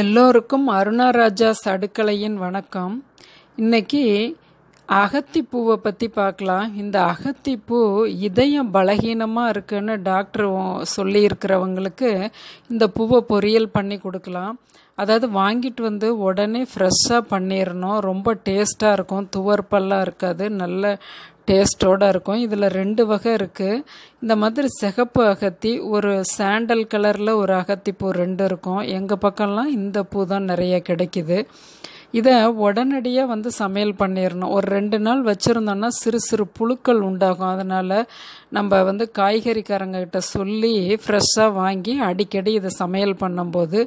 எல்லோருக்கும் அருணாராஜா அடுக்கலையின் வணக்கம் இன்னைக்கு அகத்திப்பூவை பற்றி பார்க்கலாம் இந்த அகத்திப்பூ இதயம் பலகீனமாக இருக்குன்னு டாக்டர் சொல்லியிருக்கிறவங்களுக்கு இந்த பூவை பொரியல் பண்ணி கொடுக்கலாம் அதாவது வாங்கிட்டு வந்து உடனே ஃப்ரெஷ்ஷாக பண்ணிடணும் ரொம்ப டேஸ்ட்டாக இருக்கும் துவர்ப்பெல்லாம் இருக்காது நல்ல டேஸ்ட்டோடு இருக்கும் இதில் ரெண்டு வகை இருக்குது இந்த மாதிரி சிகப்பு அகத்தி ஒரு சாண்டல் கலரில் ஒரு அகத்திப்பூ ரெண்டு இருக்கும் எங்கள் பக்கம்லாம் இந்த பூ தான் நிறைய கிடைக்கிது இதை உடனடியாக வந்து சமையல் பண்ணிடணும் ஒரு ரெண்டு நாள் வச்சுருந்தோன்னா சிறு சிறு புழுக்கள் உண்டாகும் அதனால் நம்ம வந்து காய்கறிக்காரங்கக்கிட்ட சொல்லி ஃப்ரெஷ்ஷாக வாங்கி அடிக்கடி இதை சமையல் பண்ணும்போது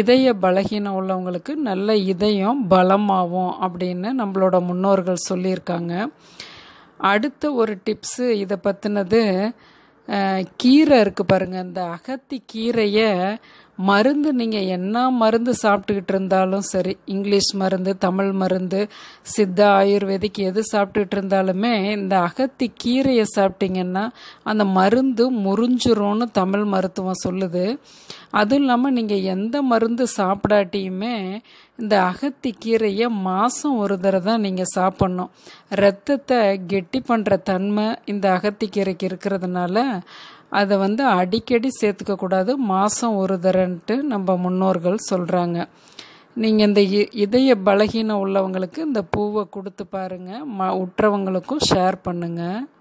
இதய பலகீனம் உள்ளவங்களுக்கு நல்ல இதயம் பலமாகும் அப்படின்னு நம்மளோட முன்னோர்கள் சொல்லியிருக்காங்க அடுத்த ஒரு டிப்ஸு இதை பற்றினது கீரை இருக்குது பாருங்கள் இந்த அகத்தி கீரையை மருந்து நீங்கள் என்ன மருந்து சாப்பிட்டுக்கிட்டு இருந்தாலும் சரி இங்கிலீஷ் மருந்து தமிழ் மருந்து சித்த ஆயுர்வேதிக் எது சாப்பிட்டுக்கிட்டு இருந்தாலுமே இந்த அகத்தி கீரையை சாப்பிட்டிங்கன்னா அந்த மருந்து முறிஞ்சிரும்னு தமிழ் மருத்துவம் சொல்லுது அதுவும் இல்லாமல் நீங்கள் எந்த மருந்து சாப்பிடாட்டியுமே இந்த அகத்தி கீரையை மாதம் ஒரு தடவை தான் நீங்கள் சாப்பிட்ணும் ரத்தத்தை கெட்டி பண்ணுற தன்மை இந்த அகத்தி கீரைக்கு இருக்கிறதுனால அதை வந்து அடிக்கடி சேர்த்துக்கக்கூடாது மாதம் ஒரு தரன்ட்டு நம்ம முன்னோர்கள் சொல்கிறாங்க நீங்கள் இந்த இதய பலகீனம் உள்ளவங்களுக்கு இந்த பூவை கொடுத்து பாருங்கள் ம உற்றவங்களுக்கும் ஷேர் பண்ணுங்கள்